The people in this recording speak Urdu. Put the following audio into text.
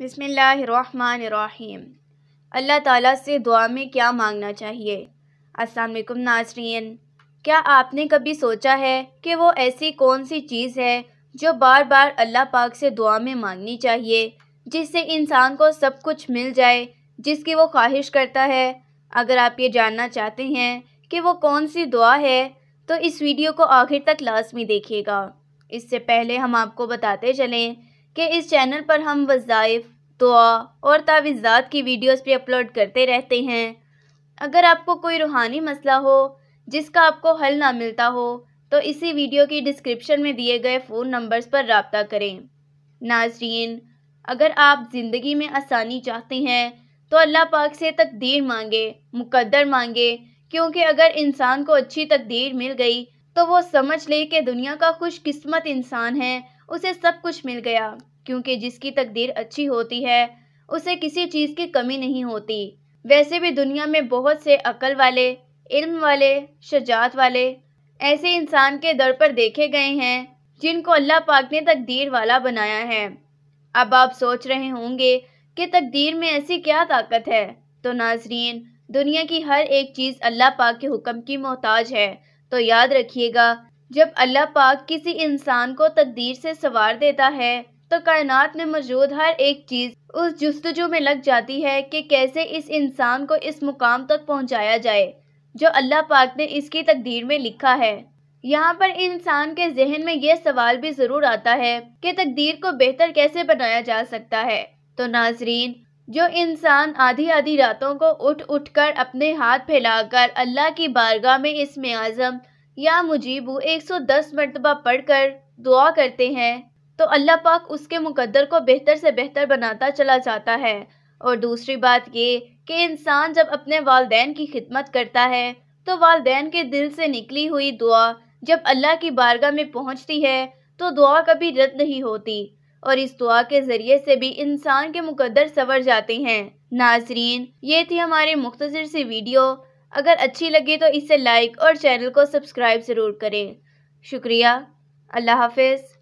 بسم اللہ الرحمن الرحیم اللہ تعالیٰ سے دعا میں کیا مانگنا چاہیے السلام علیکم ناظرین کیا آپ نے کبھی سوچا ہے کہ وہ ایسی کون سی چیز ہے جو بار بار اللہ پاک سے دعا میں مانگنی چاہیے جس سے انسان کو سب کچھ مل جائے جس کی وہ خواہش کرتا ہے اگر آپ یہ جاننا چاہتے ہیں کہ وہ کون سی دعا ہے تو اس ویڈیو کو آخر تک لازمی دیکھیے گا اس سے پہلے ہم آپ کو بتاتے چلیں کہ اس چینل پر ہم وظائف دعا اور تعویزات کی ویڈیوز بھی اپلوڈ کرتے رہتے ہیں اگر آپ کو کوئی روحانی مسئلہ ہو جس کا آپ کو حل نہ ملتا ہو تو اسی ویڈیو کی ڈسکرپشن میں دیے گئے فون نمبرز پر رابطہ کریں ناظرین اگر آپ زندگی میں آسانی چاہتے ہیں تو اللہ پاک سے تقدیر مانگے مقدر مانگے کیونکہ اگر انسان کو اچھی تقدیر مل گئی تو وہ سمجھ لے کہ دنیا کا خوش قسمت انسان ہے اسے سب کچھ مل گیا کیونکہ جس کی تقدیر اچھی ہوتی ہے اسے کسی چیز کی کمی نہیں ہوتی ویسے بھی دنیا میں بہت سے عقل والے علم والے شجاعت والے ایسے انسان کے در پر دیکھے گئے ہیں جن کو اللہ پاک نے تقدیر والا بنایا ہے اب آپ سوچ رہے ہوں گے کہ تقدیر میں ایسی کیا طاقت ہے تو ناظرین دنیا کی ہر ایک چیز اللہ پاک کے حکم کی محتاج ہے تو یاد رکھیے گا جب اللہ پاک کسی انسان کو تقدیر سے سوار دیتا ہے تو کائنات میں موجود ہر ایک چیز اس جستجو میں لگ جاتی ہے کہ کیسے اس انسان کو اس مقام تک پہنچایا جائے جو اللہ پاک نے اس کی تقدیر میں لکھا ہے یہاں پر انسان کے ذہن میں یہ سوال بھی ضرور آتا ہے کہ تقدیر کو بہتر کیسے بنایا جا سکتا ہے تو ناظرین جو انسان آدھی آدھی راتوں کو اٹھ اٹھ کر اپنے ہاتھ پھیلا کر اللہ کی بارگاہ میں اس میں مجیبو ایک سو دس مرتبہ پڑھ کر دعا کرتے ہیں تو اللہ پاک اس کے مقدر کو بہتر سے بہتر بناتا چلا جاتا ہے اور دوسری بات یہ کہ انسان جب اپنے والدین کی خدمت کرتا ہے تو والدین کے دل سے نکلی ہوئی دعا جب اللہ کی بارگاہ میں پہنچتی ہے تو دعا کبھی رد نہیں ہوتی اور اس دعا کے ذریعے سے بھی انسان کے مقدر سور جاتے ہیں ناظرین یہ تھی ہماری مختصر سی ویڈیو اگر اچھی لگی تو اس سے لائک اور چینل کو سبسکرائب ضرور کریں شکریہ اللہ حافظ